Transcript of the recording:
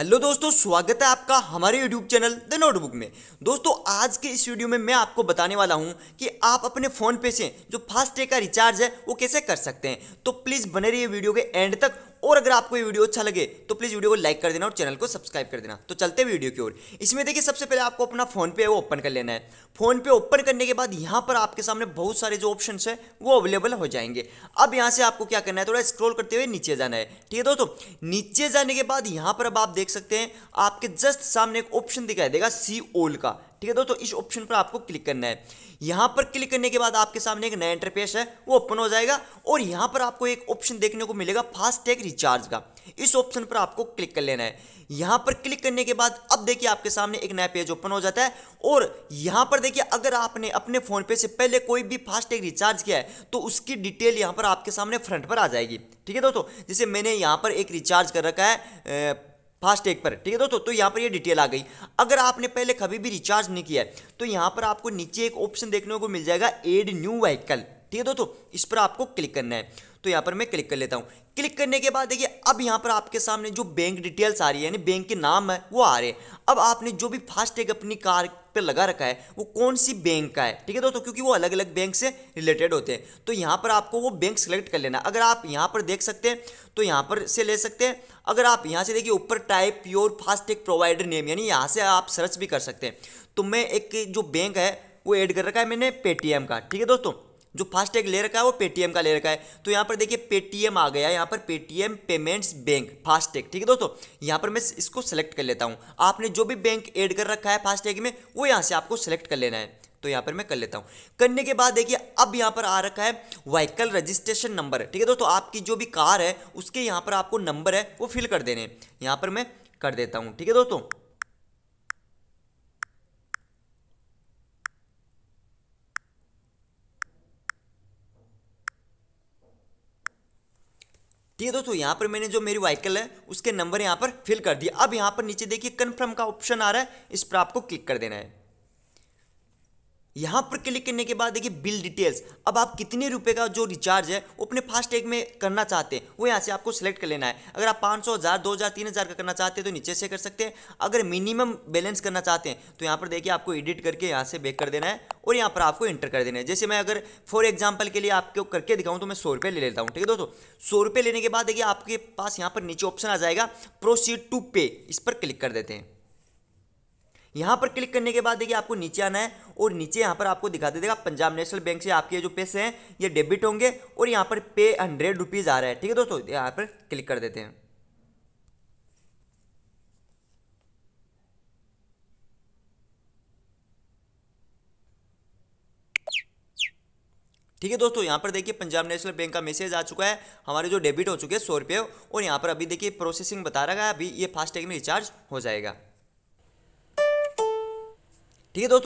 hello दोस्तों स्वागत है आपका हमारे यूट्यूब चैनल द नोटबुक में दोस्तों आज के इस वीडियो में मैं आपको बताने वाला हूं कि आप अपने फ़ोन पे से जो फास्टैग का रिचार्ज है वो कैसे कर सकते हैं तो प्लीज़ बने रहिए वीडियो के एंड तक और अगर आपको ये वीडियो अच्छा लगे तो प्लीज़ वीडियो को लाइक कर देना और चैनल को सब्सक्राइब कर देना तो चलते वीडियो की ओर इसमें देखिए सबसे पहले आपको अपना फोन पे वो ओपन कर लेना है फोन पे ओपन करने के बाद यहाँ पर आपके सामने बहुत सारे जो ऑप्शन है वो अवेलेबल हो जाएंगे अब यहाँ से आपको क्या करना है थोड़ा स्क्रोल करते हुए नीचे जाना है ठीक है दोस्तों नीचे जाने के बाद यहाँ पर अब आप देख सकते हैं आपके जस्ट सामने एक ऑप्शन दिखाई देगा सी ओल का ठीक है दोस्तों इस ऑप्शन पर आपको क्लिक करना है यहां पर क्लिक करने के बाद आपके सामने एक नया इंटरफेस है वो ओपन हो जाएगा और यहां पर आपको एक ऑप्शन देखने को मिलेगा फास्टैग रिचार्ज का इस ऑप्शन पर आपको क्लिक कर लेना है यहां पर क्लिक करने के बाद अब देखिए आपके सामने एक नया पेज ओपन हो जाता है और यहां पर देखिए अगर आपने अपने फ़ोन पे से पहले कोई भी फास्टैग रिचार्ज किया है तो उसकी डिटेल यहां पर आपके सामने फ्रंट पर आ जाएगी ठीक है दोस्तों जैसे मैंने यहां पर एक रिचार्ज कर रखा है फास्टैग पर ठीक है दोस्तों तो यहाँ पर ये डिटेल आ गई अगर आपने पहले कभी भी रिचार्ज नहीं किया है तो यहाँ पर आपको नीचे एक ऑप्शन देखने को मिल जाएगा एड न्यू व्हीकल ठीक है दोस्तों इस पर आपको क्लिक करना है तो यहाँ पर मैं क्लिक कर लेता हूँ क्लिक करने के बाद देखिए अब यहाँ पर आपके सामने जो बैंक डिटेल्स आ रही है यानी बैंक के नाम है वो आ रहे हैं अब आपने जो भी फास्टैग अपनी कार पे लगा रखा है वो कौन सी बैंक का है ठीक है दोस्तों क्योंकि वो अलग अलग बैंक से रिलेटेड होते हैं तो यहाँ पर आपको वो बैंक सेलेक्ट कर लेना अगर आप यहाँ पर देख सकते हैं तो यहाँ पर से ले सकते हैं अगर आप यहाँ से देखिए ऊपर type your FASTag provider name यानी यहाँ से आप सर्च भी कर सकते हैं तो मैं एक जो बैंक है वो ऐड कर रखा है मैंने पेटीएम का ठीक है दोस्तों जो फास्टैग ले रखा है वो पेटीएम का ले रखा है तो यहाँ पर देखिए पेटीएम आ गया यहाँ पर पेटीएम पेमेंट्स बैंक फास्टैग ठीक है दोस्तों यहाँ पर मैं इसको सेलेक्ट कर लेता हूँ आपने जो भी बैंक ऐड कर रखा है फास्टैग में वो यहाँ से आपको सेलेक्ट कर लेना है तो यहाँ पर मैं कर लेता हूँ करने के बाद देखिए अब यहाँ पर आ रखा है व्हीकल रजिस्ट्रेशन नंबर ठीक है दोस्तों आपकी जो भी कार है उसके यहाँ पर आपको नंबर है वो फिल कर देने यहाँ पर मैं कर देता हूँ ठीक है दोस्तों ठीक है दोस्तों यहाँ पर मैंने जो मेरी व्हीकल है उसके नंबर यहाँ पर फिल कर दिया अब यहाँ पर नीचे देखिए कन्फर्म का ऑप्शन आ रहा है इस पर आपको क्लिक कर देना है यहाँ पर क्लिक करने के बाद देखिए बिल डिटेल्स अब आप कितने रुपए का जो रिचार्ज है वो अपने फास्टैग में करना चाहते हैं वो यहाँ से आपको सेलेक्ट कर लेना है अगर आप पाँच सौ हज़ार दो हज़ार तीन हज़ार का करना चाहते हैं तो नीचे से कर सकते हैं अगर मिनिमम बैलेंस करना चाहते हैं तो यहाँ पर देखिए आपको एडिट करके यहाँ से बेक कर देना है और यहाँ पर आपको इंटर कर देना है जैसे मैं अगर फॉर एग्जाम्पल के लिए आपको करके दिखाऊँ तो मैं सौ रुपये ले लेता हूँ ठीक है दोस्तों सौ रुपये लेने के बाद देखिए आपके पास यहाँ पर नीचे ऑप्शन आ जाएगा प्रोसीड टू पे इस पर क्लिक कर देते हैं यहाँ पर क्लिक करने के बाद देखिए आपको नीचे आना है और नीचे यहाँ पर आपको दिखा दे देगा पंजाब नेशनल बैंक से आपके जो पैसे हैं ये डेबिट होंगे और यहाँ पर पे हंड्रेड रुपीज़ आ रहा है ठीक है दोस्तों यहाँ पर क्लिक कर देते हैं ठीक है दोस्तों यहाँ पर देखिए पंजाब नेशनल बैंक का मैसेज आ चुका है हमारे जो डेबिट हो चुके हैं सौ रुपये और यहाँ पर अभी देखिए प्रोसेसिंग बता रहा है अभी ये फास्ट टैग में रिचार्ज हो जाएगा ठीक है दोस्तों